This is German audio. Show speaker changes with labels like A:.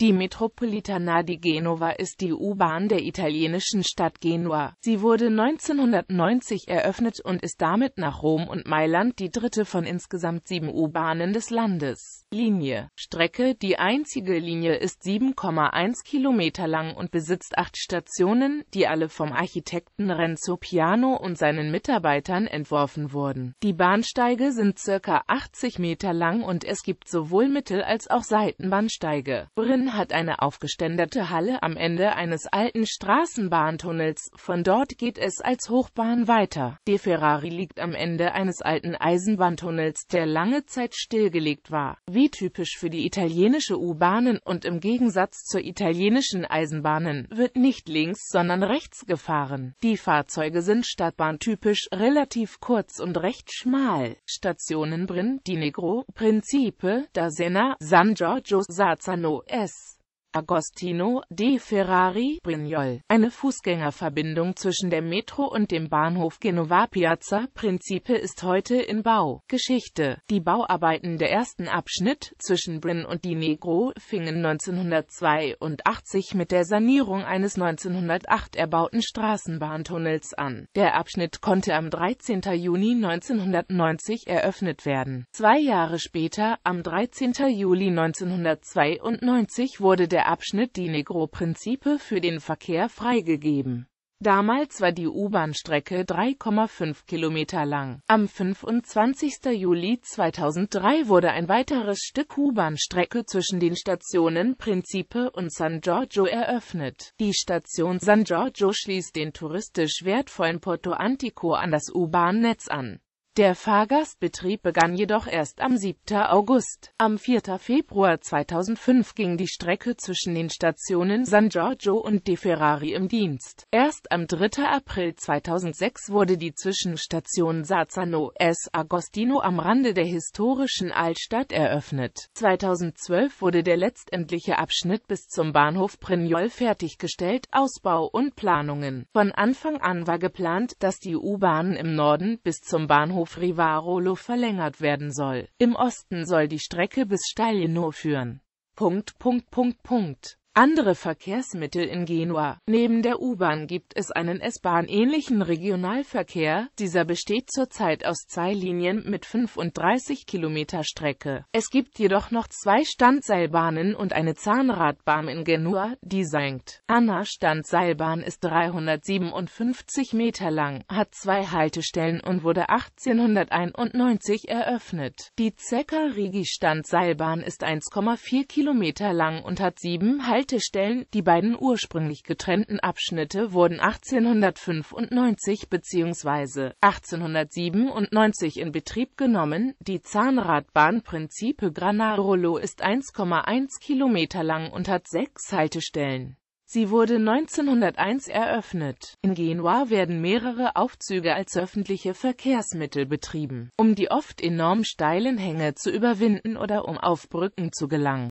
A: Die Metropolitana di Genova ist die U-Bahn der italienischen Stadt Genua. Sie wurde 1990 eröffnet und ist damit nach Rom und Mailand die dritte von insgesamt sieben U-Bahnen des Landes Linie. Strecke Die einzige Linie ist 7,1 Kilometer lang und besitzt acht Stationen, die alle vom Architekten Renzo Piano und seinen Mitarbeitern entworfen wurden. Die Bahnsteige sind circa 80 Meter lang und es gibt sowohl Mittel- als auch Seitenbahnsteige. Brin hat eine aufgeständerte Halle am Ende eines alten Straßenbahntunnels, von dort geht es als Hochbahn weiter. De Ferrari liegt am Ende eines alten Eisenbahntunnels, der lange Zeit stillgelegt war typisch für die italienische U-Bahnen und im Gegensatz zur italienischen Eisenbahnen wird nicht links, sondern rechts gefahren. Die Fahrzeuge sind stadtbahntypisch relativ kurz und recht schmal. Stationen Brin, Di Negro, Principe, da Sena, San Giorgio Sarzano, S. Agostino de Ferrari Brignol, eine Fußgängerverbindung zwischen der Metro und dem Bahnhof Genova Piazza Principe ist heute in Bau. Geschichte Die Bauarbeiten der ersten Abschnitt zwischen Brin und Di Negro fingen 1982 mit der Sanierung eines 1908 erbauten Straßenbahntunnels an. Der Abschnitt konnte am 13. Juni 1990 eröffnet werden. Zwei Jahre später, am 13. Juli 1992 wurde der der Abschnitt die Negro-Principe für den Verkehr freigegeben. Damals war die U-Bahn-Strecke 3,5 Kilometer lang. Am 25. Juli 2003 wurde ein weiteres Stück U-Bahn-Strecke zwischen den Stationen Principe und San Giorgio eröffnet. Die Station San Giorgio schließt den touristisch wertvollen Porto Antico an das U-Bahn-Netz an. Der Fahrgastbetrieb begann jedoch erst am 7. August. Am 4. Februar 2005 ging die Strecke zwischen den Stationen San Giorgio und De Ferrari im Dienst. Erst am 3. April 2006 wurde die Zwischenstation Sarzano S. Agostino am Rande der historischen Altstadt eröffnet. 2012 wurde der letztendliche Abschnitt bis zum Bahnhof Prignol fertiggestellt. Ausbau und Planungen Von Anfang an war geplant, dass die U-Bahnen im Norden bis zum Bahnhof Bahnhof Rivarolo verlängert werden soll. Im Osten soll die Strecke bis Stalino führen. Punkt, Punkt, Punkt, Punkt andere Verkehrsmittel in Genua. Neben der U-Bahn gibt es einen S-Bahn-ähnlichen Regionalverkehr, dieser besteht zurzeit aus zwei Linien mit 35 Kilometer Strecke. Es gibt jedoch noch zwei Standseilbahnen und eine Zahnradbahn in Genua, die Sankt Anna Standseilbahn ist 357 Meter lang, hat zwei Haltestellen und wurde 1891 eröffnet. Die Zecca Rigi Standseilbahn ist 1,4 Kilometer lang und hat sieben Haltestellen Haltestellen. Die beiden ursprünglich getrennten Abschnitte wurden 1895 bzw. 1897 in Betrieb genommen. Die Zahnradbahn Principe Granarolo ist 1,1 Kilometer lang und hat sechs Haltestellen. Sie wurde 1901 eröffnet. In Genua werden mehrere Aufzüge als öffentliche Verkehrsmittel betrieben, um die oft enorm steilen Hänge zu überwinden oder um auf Brücken zu gelangen.